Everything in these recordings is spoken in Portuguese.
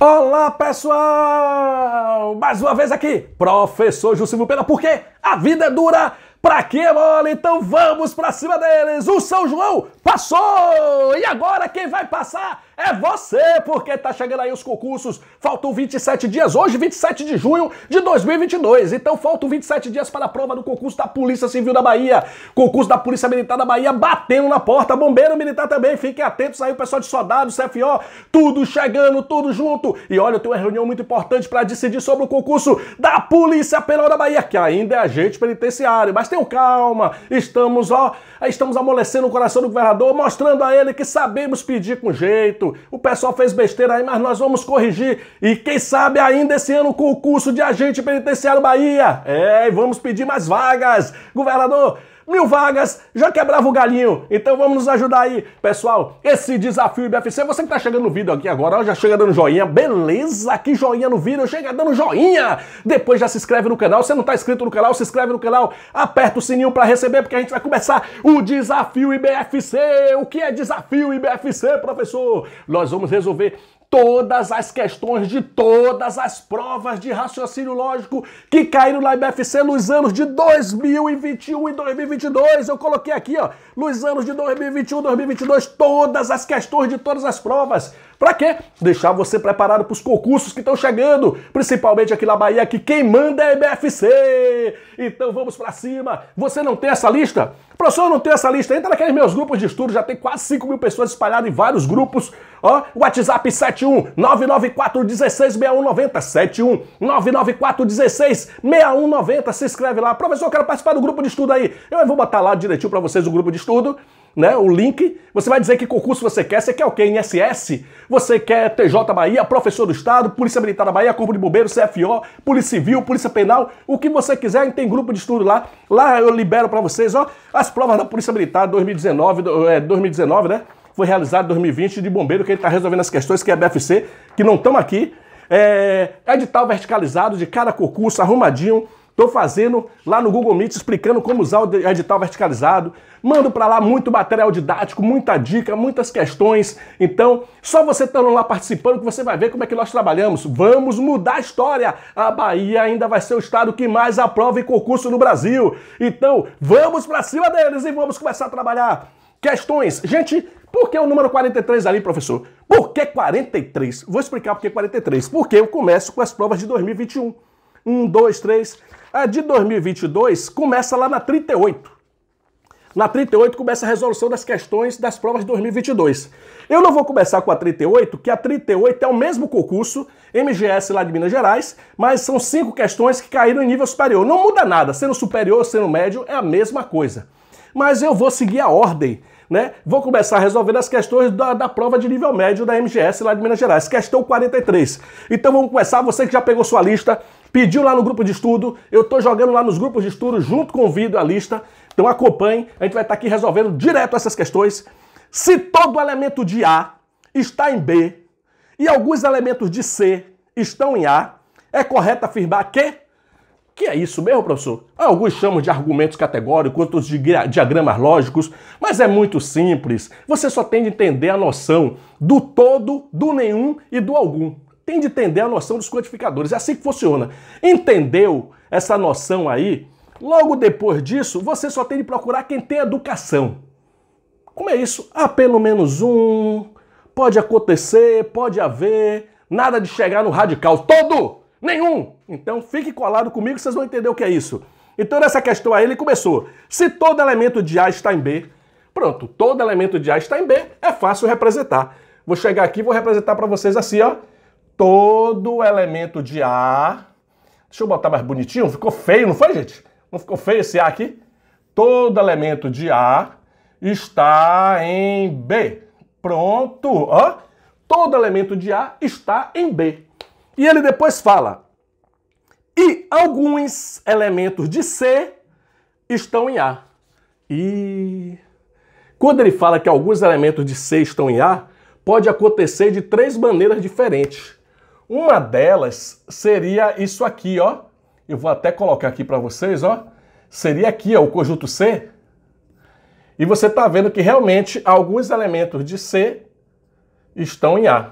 Olá pessoal! Mais uma vez aqui, professor Jussivo Pena, porque a vida é dura, pra que é mole, então vamos pra cima deles! O São João Passou! E agora quem vai passar é você, porque tá chegando aí os concursos. Faltam 27 dias hoje, 27 de junho de 2022. Então faltam 27 dias para a prova do concurso da Polícia Civil da Bahia. Concurso da Polícia Militar da Bahia batendo na porta. Bombeiro Militar também. Fiquem atentos aí, o pessoal de Soldado, CFO, tudo chegando, tudo junto. E olha, eu tenho uma reunião muito importante para decidir sobre o concurso da Polícia Penal da Bahia, que ainda é agente penitenciário. Mas tenham calma, estamos, ó, estamos amolecendo o coração do governador Salvador, mostrando a ele que sabemos pedir com jeito. O pessoal fez besteira aí, mas nós vamos corrigir. E quem sabe ainda esse ano com o curso de agente penitenciário Bahia. É, e vamos pedir mais vagas. Governador, mil vagas, já quebrava é o galinho. Então vamos nos ajudar aí, pessoal. Esse desafio IBFC, você que tá chegando no vídeo aqui agora, ó, já chega dando joinha, beleza? Que joinha no vídeo, chega dando joinha. Depois já se inscreve no canal. Se não tá inscrito no canal, se inscreve no canal, aperta o sininho para receber, porque a gente vai começar o desafio IBFC. O que é desafio IBFC, professor? Nós vamos resolver todas as questões de todas as provas de raciocínio lógico que caíram na IBFC nos anos de 2021 e 2022. Eu coloquei aqui, ó, nos anos de 2021 e 2022, todas as questões de todas as provas. Para quê? Deixar você preparado para os concursos que estão chegando, principalmente aqui na Bahia, que quem manda é MFC. Então vamos para cima. Você não tem essa lista? Professor, eu não tenho essa lista. Entra naqueles meus grupos de estudo, já tem quase 5 mil pessoas espalhadas em vários grupos. Ó, WhatsApp 71 994 16 71 994 16 6190. Se inscreve lá. Professor, eu quero participar do grupo de estudo aí. Eu vou botar lá direitinho para vocês o grupo de estudo né? O link. Você vai dizer que concurso você quer. Você quer o quê? INSS? Você quer TJ Bahia, professor do Estado, Polícia Militar da Bahia, Corpo de Bombeiros, CFO, Polícia Civil, Polícia Penal, o que você quiser. Tem grupo de estudo lá. Lá eu libero para vocês, ó, as provas da Polícia Militar 2019, é, 2019, né? Foi realizado em 2020 de bombeiro, que ele tá resolvendo as questões, que é BFC, que não estão aqui. É, edital verticalizado de cada concurso, arrumadinho. Estou fazendo lá no Google Meet explicando como usar o edital verticalizado. Mando para lá muito material didático, muita dica, muitas questões. Então, só você estando lá participando que você vai ver como é que nós trabalhamos. Vamos mudar a história. A Bahia ainda vai ser o estado que mais aprova em concurso no Brasil. Então, vamos para cima deles e vamos começar a trabalhar. Questões. Gente, por que o número 43 ali, professor? Por que 43? Vou explicar por que 43. Porque eu começo com as provas de 2021. 1, 2, 3. A de 2022 começa lá na 38. Na 38 começa a resolução das questões das provas de 2022. Eu não vou começar com a 38, que a 38 é o mesmo concurso, MGS lá de Minas Gerais, mas são cinco questões que caíram em nível superior. Não muda nada, sendo superior, sendo médio, é a mesma coisa. Mas eu vou seguir a ordem, né? Vou começar resolvendo as questões da, da prova de nível médio da MGS lá de Minas Gerais, questão 43. Então vamos começar, você que já pegou sua lista, Pediu lá no grupo de estudo, eu tô jogando lá nos grupos de estudo junto com o vídeo, a lista. Então acompanhe, a gente vai estar tá aqui resolvendo direto essas questões. Se todo elemento de A está em B e alguns elementos de C estão em A, é correto afirmar que que é isso mesmo, professor? Alguns chamam de argumentos categóricos, outros de diagramas lógicos, mas é muito simples. Você só tem de entender a noção do todo, do nenhum e do algum tem de entender a noção dos quantificadores. É assim que funciona. Entendeu essa noção aí? Logo depois disso, você só tem de procurar quem tem educação. Como é isso? Há ah, pelo menos um. Pode acontecer, pode haver. Nada de chegar no radical. Todo! Nenhum! Então fique colado comigo vocês vão entender o que é isso. Então, nessa questão aí, ele começou. Se todo elemento de A está em B, pronto, todo elemento de A está em B, é fácil representar. Vou chegar aqui e vou representar para vocês assim, ó todo o elemento de A, Deixa eu botar mais bonitinho, ficou feio, não foi, gente? Não ficou feio esse A aqui? Todo elemento de A está em B. Pronto, ó. Todo elemento de A está em B. E ele depois fala: e alguns elementos de C estão em A. E quando ele fala que alguns elementos de C estão em A, pode acontecer de três maneiras diferentes. Uma delas seria isso aqui, ó. Eu vou até colocar aqui para vocês, ó. Seria aqui, ó, o conjunto C. E você está vendo que realmente alguns elementos de C estão em A.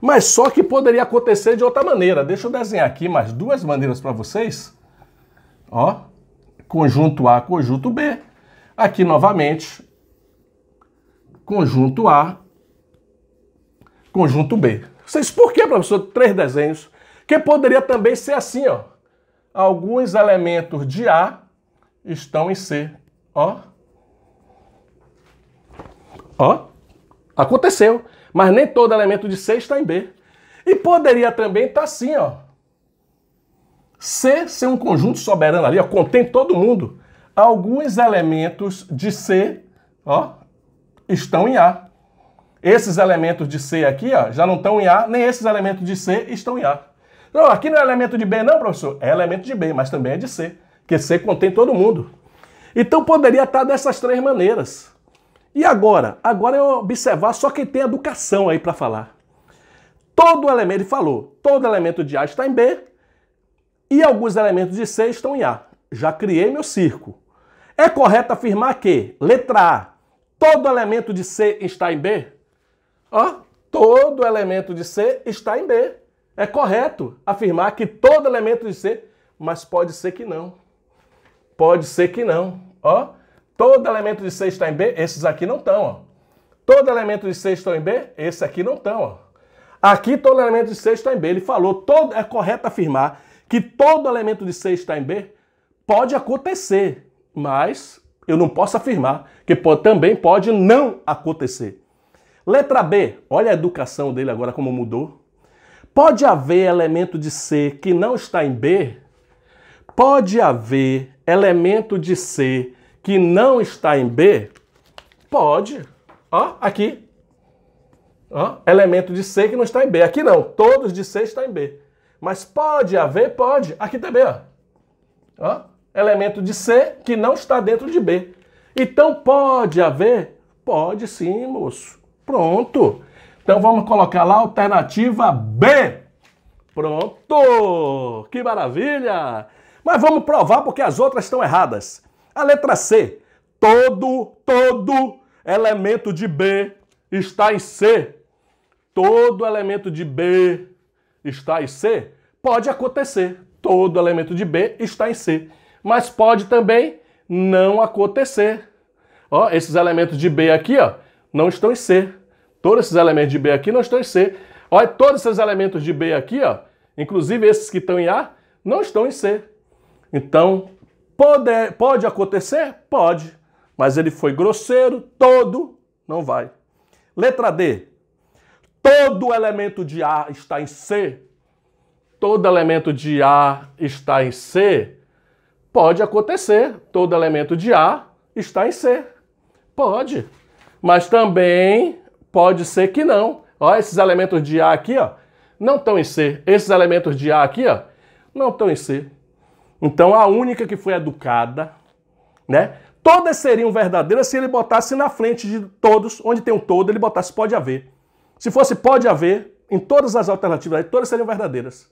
Mas só que poderia acontecer de outra maneira. Deixa eu desenhar aqui mais duas maneiras para vocês. Ó, conjunto A, conjunto B. Aqui novamente, conjunto A, conjunto B. Vocês, por que, professor, três desenhos? Que poderia também ser assim, ó. Alguns elementos de A estão em C. Ó. Ó. Aconteceu. Mas nem todo elemento de C está em B. E poderia também estar tá assim, ó. C ser um conjunto soberano ali, ó, contém todo mundo. Alguns elementos de C, ó, estão em A. Esses elementos de C aqui ó, já não estão em A, nem esses elementos de C estão em A. Não, aqui não é elemento de B não, professor. É elemento de B, mas também é de C, porque C contém todo mundo. Então poderia estar dessas três maneiras. E agora? Agora é observar só quem tem educação aí para falar. Todo elemento, ele falou, todo elemento de A está em B e alguns elementos de C estão em A. Já criei meu circo. É correto afirmar que, letra A, todo elemento de C está em B? Ó, todo elemento de C está em B. É correto afirmar que todo elemento de C, mas pode ser que não. Pode ser que não. Ó, todo elemento de C está em B, esses aqui não estão, ó. Todo elemento de C está em B, Esses aqui não estão, ó. Aqui todo elemento de C está em B. Ele falou, todo, é correto afirmar que todo elemento de C está em B? Pode acontecer, mas eu não posso afirmar que pode, também pode não acontecer. Letra B, olha a educação dele agora como mudou. Pode haver elemento de C que não está em B? Pode haver elemento de C que não está em B? Pode. Ó, aqui. Ó, elemento de C que não está em B. Aqui não, todos de C estão em B. Mas pode haver? Pode. Aqui também, ó. ó. Elemento de C que não está dentro de B. Então pode haver? Pode sim, moço. Pronto. Então vamos colocar lá alternativa B. Pronto! Que maravilha! Mas vamos provar porque as outras estão erradas. A letra C. Todo, todo elemento de B está em C. Todo elemento de B está em C? Pode acontecer. Todo elemento de B está em C. Mas pode também não acontecer. Ó, esses elementos de B aqui, ó, não estão em C. Todos esses elementos de B aqui não estão em C. Olha, todos esses elementos de B aqui, ó, inclusive esses que estão em A, não estão em C. Então, pode, pode acontecer? Pode. Mas ele foi grosseiro, todo, não vai. Letra D. Todo elemento de A está em C? Todo elemento de A está em C? Pode acontecer. Todo elemento de A está em C. Pode. Mas também Pode ser que não. Ó, esses elementos de A aqui, ó, não estão em C. Esses elementos de A aqui, ó, não estão em C. Então a única que foi educada, né? Todas seriam verdadeiras se ele botasse na frente de todos, onde tem um todo, ele botasse pode haver. Se fosse pode haver, em todas as alternativas, todas seriam verdadeiras.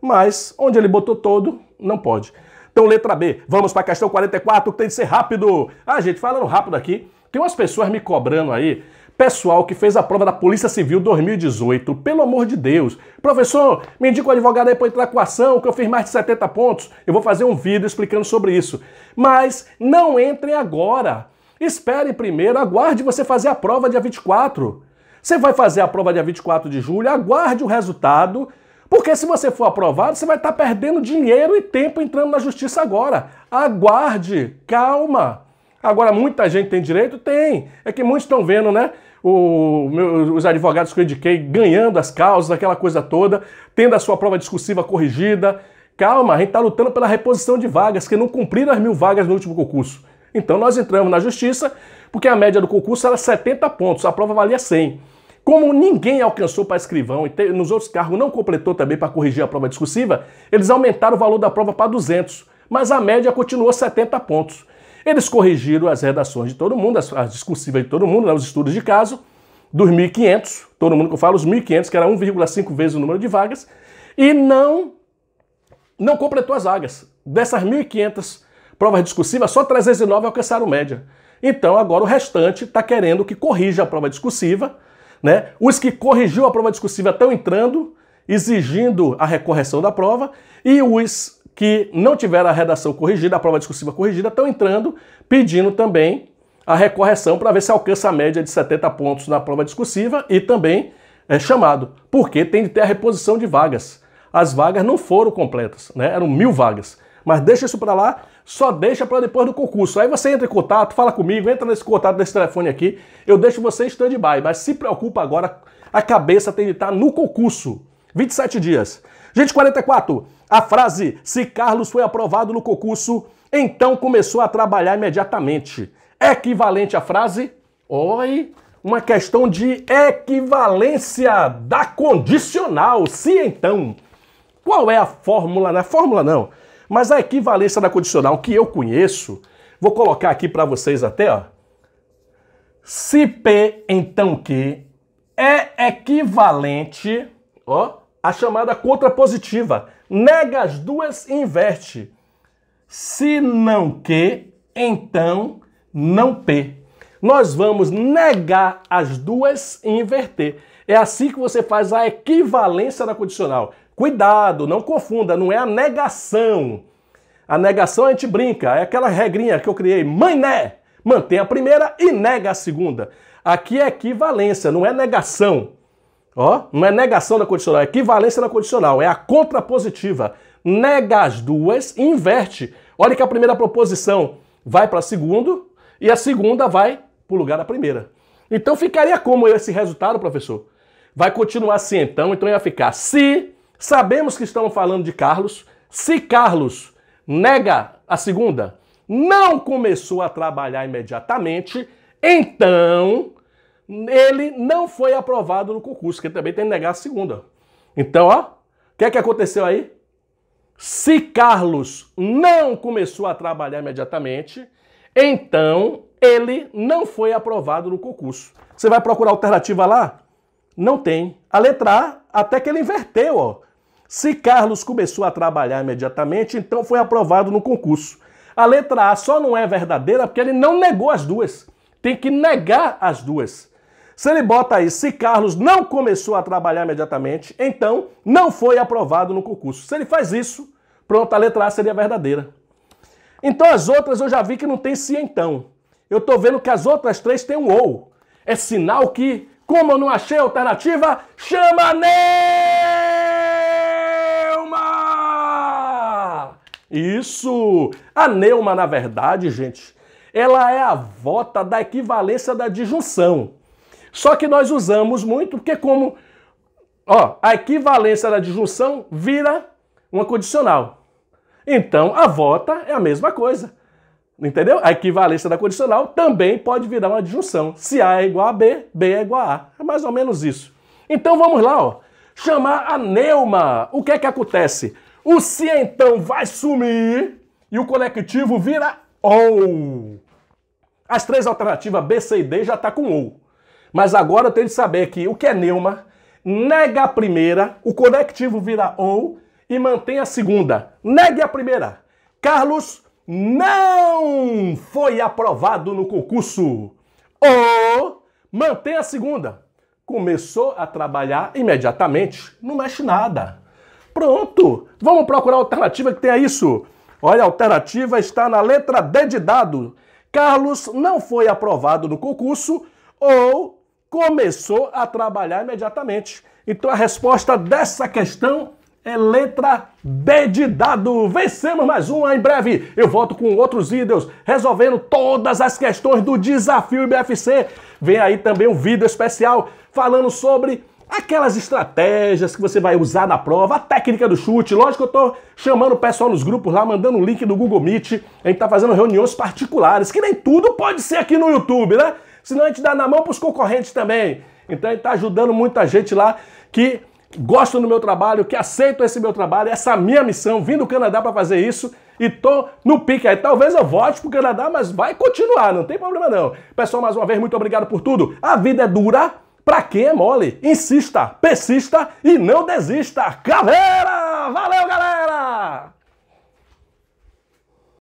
Mas onde ele botou todo, não pode. Então, letra B. Vamos para a questão 44, que tem de ser rápido. Ah, gente, falando rápido aqui, tem umas pessoas me cobrando aí Pessoal que fez a prova da Polícia Civil 2018, pelo amor de Deus. Professor, me indica um advogado aí para entrar com a ação, que eu fiz mais de 70 pontos. Eu vou fazer um vídeo explicando sobre isso. Mas não entrem agora. Espere primeiro, aguarde você fazer a prova dia 24. Você vai fazer a prova dia 24 de julho, aguarde o resultado, porque se você for aprovado, você vai estar tá perdendo dinheiro e tempo entrando na justiça agora. Aguarde, calma. Agora, muita gente tem direito? Tem. É que muitos estão vendo, né? O, meu, os advogados que eu indiquei ganhando as causas, aquela coisa toda, tendo a sua prova discursiva corrigida. Calma, a gente está lutando pela reposição de vagas, que não cumpriram as mil vagas no último concurso. Então nós entramos na justiça, porque a média do concurso era 70 pontos, a prova valia 100. Como ninguém alcançou para escrivão e nos outros cargos não completou também para corrigir a prova discursiva, eles aumentaram o valor da prova para 200, mas a média continuou 70 pontos. Eles corrigiram as redações de todo mundo, as, as discursivas de todo mundo, né, os estudos de caso, dos 1.500, todo mundo que eu falo, os 1.500, que era 1,5 vezes o número de vagas, e não, não completou as vagas. Dessas 1.500 provas discursivas, só 309 alcançaram média. Então agora o restante está querendo que corrija a prova discursiva, né? Os que corrigiu a prova discursiva estão entrando, exigindo a recorreção da prova, e os que não tiveram a redação corrigida, a prova discursiva corrigida, estão entrando pedindo também a recorreção para ver se alcança a média de 70 pontos na prova discursiva e também é chamado, porque tem de ter a reposição de vagas. As vagas não foram completas, né? eram mil vagas. Mas deixa isso para lá, só deixa para depois do concurso. Aí você entra em contato, fala comigo, entra nesse contato desse telefone aqui, eu deixo você em stand-by, mas se preocupa agora, a cabeça tem de estar tá no concurso. 27 dias. Gente, 44, a frase: se Carlos foi aprovado no concurso, então começou a trabalhar imediatamente. Equivalente à frase: oi, uma questão de equivalência da condicional. Se então. Qual é a fórmula? Não é fórmula, não. Mas a equivalência da condicional que eu conheço, vou colocar aqui para vocês até, ó. Se P, então Q, é equivalente, ó, à chamada contrapositiva nega as duas e inverte. Se não que, então não p. Nós vamos negar as duas e inverter. É assim que você faz a equivalência da condicional. Cuidado, não confunda, não é a negação. A negação a gente brinca, é aquela regrinha que eu criei, mãe né, mantém a primeira e nega a segunda. Aqui é equivalência, não é negação. Ó, não é negação da condicional, é equivalência da condicional, é a contrapositiva. Nega as duas, inverte. Olha que a primeira proposição vai para a segunda e a segunda vai para o lugar da primeira. Então ficaria como esse resultado, professor? Vai continuar assim então, então ia ficar se sabemos que estamos falando de Carlos, se Carlos nega a segunda, não começou a trabalhar imediatamente, então ele não foi aprovado no concurso, que também tem que negar a segunda. Então, ó, o que é que aconteceu aí? Se Carlos não começou a trabalhar imediatamente, então ele não foi aprovado no concurso. Você vai procurar alternativa lá? Não tem. A letra A, até que ele inverteu, ó. Se Carlos começou a trabalhar imediatamente, então foi aprovado no concurso. A letra A só não é verdadeira porque ele não negou as duas. Tem que negar as duas. Se ele bota aí, se Carlos não começou a trabalhar imediatamente, então não foi aprovado no concurso. Se ele faz isso, pronto, a letra A seria verdadeira. Então as outras eu já vi que não tem se então. Eu tô vendo que as outras três tem um ou. É sinal que, como eu não achei alternativa, chama Neuma! Isso! A Neuma, na verdade, gente, ela é a vota da equivalência da disjunção. Só que nós usamos muito, porque como ó, a equivalência da disjunção vira uma condicional. Então, a volta é a mesma coisa. Entendeu? A equivalência da condicional também pode virar uma disjunção. Se A é igual a B, B é igual a A. É mais ou menos isso. Então vamos lá, ó. Chamar a neuma. O que é que acontece? O se então vai sumir e o conectivo vira OU. As três alternativas B, C e D já está com OU. Mas agora eu tenho de saber que o que é neuma nega a primeira, o conectivo vira on e mantém a segunda. Negue a primeira. Carlos não foi aprovado no concurso. Ou mantém a segunda. Começou a trabalhar imediatamente. Não mexe nada. Pronto. Vamos procurar alternativa que tenha isso. Olha, a alternativa está na letra D de dado. Carlos não foi aprovado no concurso ou começou a trabalhar imediatamente. Então a resposta dessa questão é letra B de dado. Vencemos mais uma em breve. Eu volto com outros vídeos resolvendo todas as questões do desafio IBFC. Vem aí também um vídeo especial falando sobre aquelas estratégias que você vai usar na prova, a técnica do chute. Lógico que eu tô chamando o pessoal nos grupos lá, mandando o link do Google Meet. A gente tá fazendo reuniões particulares, que nem tudo pode ser aqui no YouTube, né? senão a gente dá na mão para os concorrentes também. Então ele está ajudando muita gente lá que gosta do meu trabalho, que aceita esse meu trabalho, essa minha missão, vim do Canadá para fazer isso e tô no pique aí. Talvez eu volte o Canadá, mas vai continuar, não tem problema não. Pessoal, mais uma vez, muito obrigado por tudo. A vida é dura para quem é mole. Insista, persista e não desista. Galera! Valeu, galera!